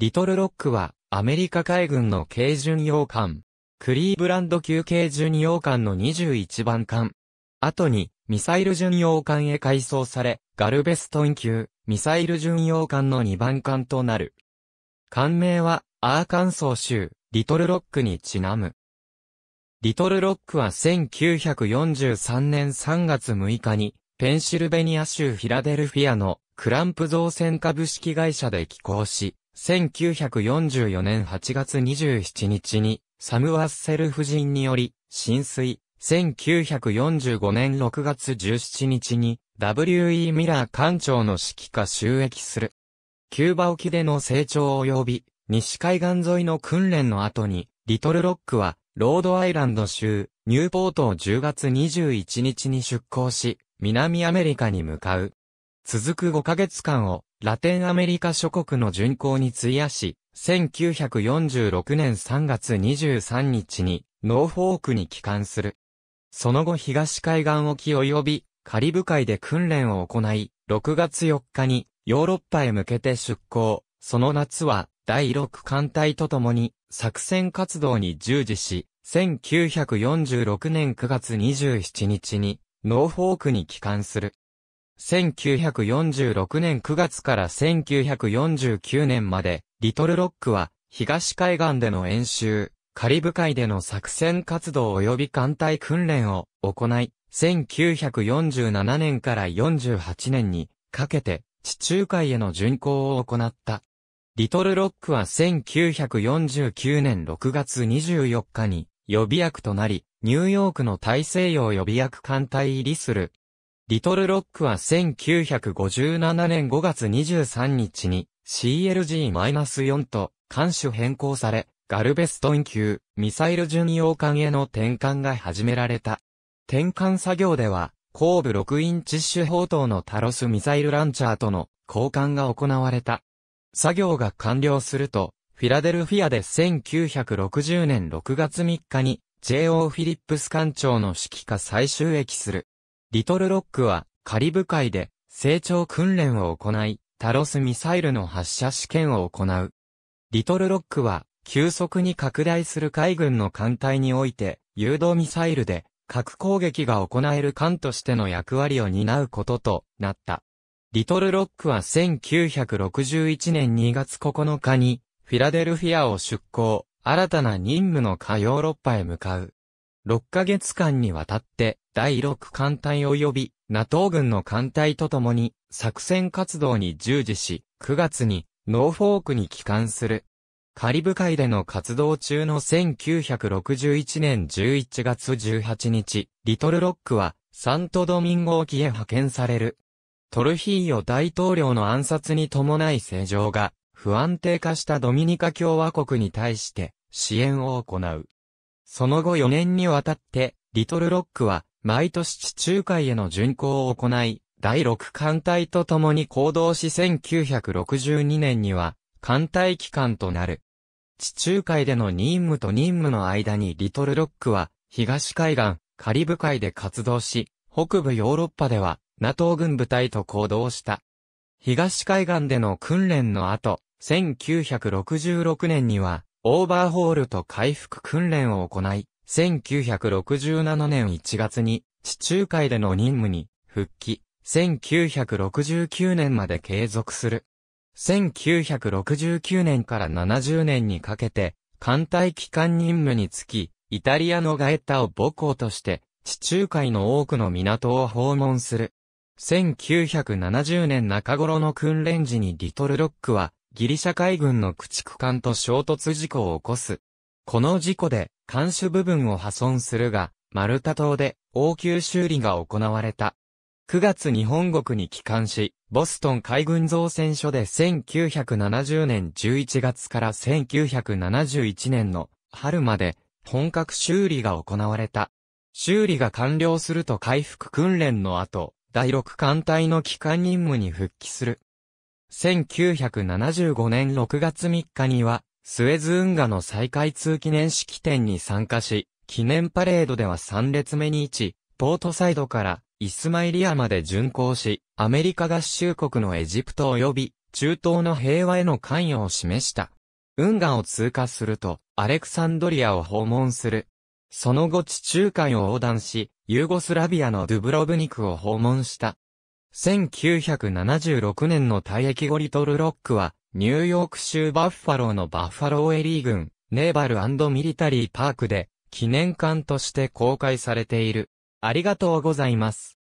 リトルロックは、アメリカ海軍の軽巡洋艦、クリーブランド級軽巡洋艦の21番艦。後に、ミサイル巡洋艦へ改装され、ガルベストン級、ミサイル巡洋艦の2番艦となる。艦名は、アーカンソー州、リトルロックにちなむ。リトルロックは1943年3月6日に、ペンシルベニア州フィラデルフィアのクランプ造船株式会社で寄港し、1944年8月27日に、サムワッセル夫人により、浸水、1945年6月17日に、W.E. ミラー艦長の指揮下収益する。キューバ沖での成長及び、西海岸沿いの訓練の後に、リトルロックは、ロードアイランド州、ニューポートを10月21日に出港し、南アメリカに向かう。続く5ヶ月間を、ラテンアメリカ諸国の巡航に費やし、1946年3月23日にノーフォークに帰還する。その後東海岸沖及びカリブ海で訓練を行い、6月4日にヨーロッパへ向けて出航。その夏は第6艦隊とともに作戦活動に従事し、1946年9月27日にノーフォークに帰還する。1946年9月から1949年まで、リトルロックは、東海岸での演習、カリブ海での作戦活動及び艦隊訓練を行い、1947年から48年にかけて地中海への巡航を行った。リトルロックは1949年6月24日に予備役となり、ニューヨークの大西洋予備役艦隊入りするリトルロックは1957年5月23日に CLG-4 と艦種変更され、ガルベストン級ミサイル巡洋艦への転換が始められた。転換作業では、後部6インチ手砲塔のタロスミサイルランチャーとの交換が行われた。作業が完了すると、フィラデルフィアで1960年6月3日に J.O. フィリップス艦長の指揮下最終駅する。リトルロックはカリブ海で成長訓練を行い、タロスミサイルの発射試験を行う。リトルロックは急速に拡大する海軍の艦隊において、誘導ミサイルで核攻撃が行える艦としての役割を担うこととなった。リトルロックは1961年2月9日にフィラデルフィアを出港、新たな任務の下ヨーロッパへ向かう。6ヶ月間にわたって、第6艦隊及び NATO 軍の艦隊とともに作戦活動に従事し、9月にノーフォークに帰還する。カリブ海での活動中の1961年11月18日、リトルロックはサントドミンゴ沖へ派遣される。トルヒーヨ大統領の暗殺に伴い政情が不安定化したドミニカ共和国に対して支援を行う。その後4年にわたって、リトルロックは、毎年地中海への巡航を行い、第6艦隊と共に行動し1962年には、艦隊機関となる。地中海での任務と任務の間にリトルロックは、東海岸、カリブ海で活動し、北部ヨーロッパでは、NATO 軍部隊と行動した。東海岸での訓練の後、1966年には、オーバーホールと回復訓練を行い、1967年1月に地中海での任務に復帰、1969年まで継続する。1969年から70年にかけて、艦隊機関任務につき、イタリアのガエッタを母校として、地中海の多くの港を訪問する。1970年中頃の訓練時にリトルロックは、ギリシャ海軍の駆逐艦と衝突事故を起こす。この事故で、艦首部分を破損するが、マルタ島で応急修理が行われた。9月日本国に帰還し、ボストン海軍造船所で1970年11月から1971年の春まで本格修理が行われた。修理が完了すると回復訓練の後、第6艦隊の帰還任務に復帰する。1975年6月3日には、スエズ運河の再開通記念式典に参加し、記念パレードでは3列目に位置、ポートサイドからイスマイリアまで巡航し、アメリカ合衆国のエジプト及び中東の平和への関与を示した。運河を通過すると、アレクサンドリアを訪問する。その後地中海を横断し、ユーゴスラビアのドゥブロブニクを訪問した。1976年の退役後リトルロックは、ニューヨーク州バッファローのバッファローエリー軍、ネーバルミリタリーパークで、記念館として公開されている。ありがとうございます。